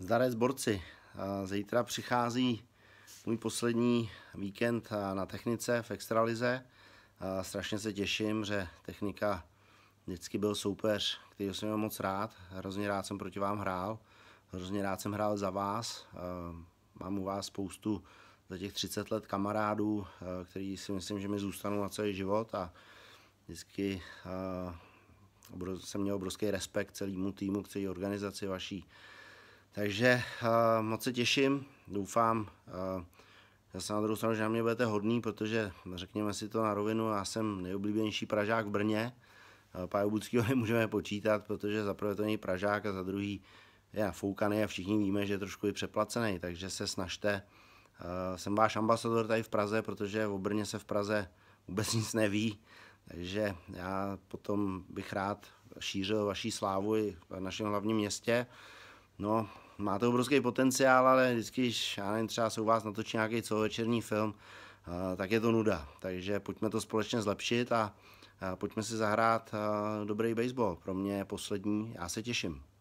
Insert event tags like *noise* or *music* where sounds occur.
Zdaré zborci, zítra přichází můj poslední víkend na technice v Extralize. Strašně se těším, že technika vždycky byl soupeř, který jsem měl moc rád. Hrozně rád jsem proti vám hrál, hrozně rád jsem hrál za vás. Mám u vás spoustu za těch 30 let kamarádů, který si myslím, že mi zůstanou na celý život a vždycky jsem měl obrovský respekt celému týmu, k celé organizaci vaší. Takže uh, moc se těším, doufám, uh, eh, se na druhou stranu, že na mě budete hodný, protože řekněme si to na rovinu, já jsem nejoblíbenější Pražák v Brně, uh, eh, Pájobuckýho *laughs* nemůžeme počítat, protože za prvé to není Pražák a za druhý je nafoukaný a všichni víme, že je trošku i přeplacený, takže se snažte. Uh, jsem váš ambasador tady v Praze, protože o Brně se v Praze vůbec nic neví, takže já potom bych rád šířil vaší slávu i v našem hlavním městě. No, má to obrovský potenciál, ale vždycky, když já nevím, třeba se u vás natočí nějaký celovečerní film, eh, tak je to nuda. Takže pojďme to společně zlepšit a pojďme si zahrát eh, dobrý baseball. Pro mě je poslední, já se těším.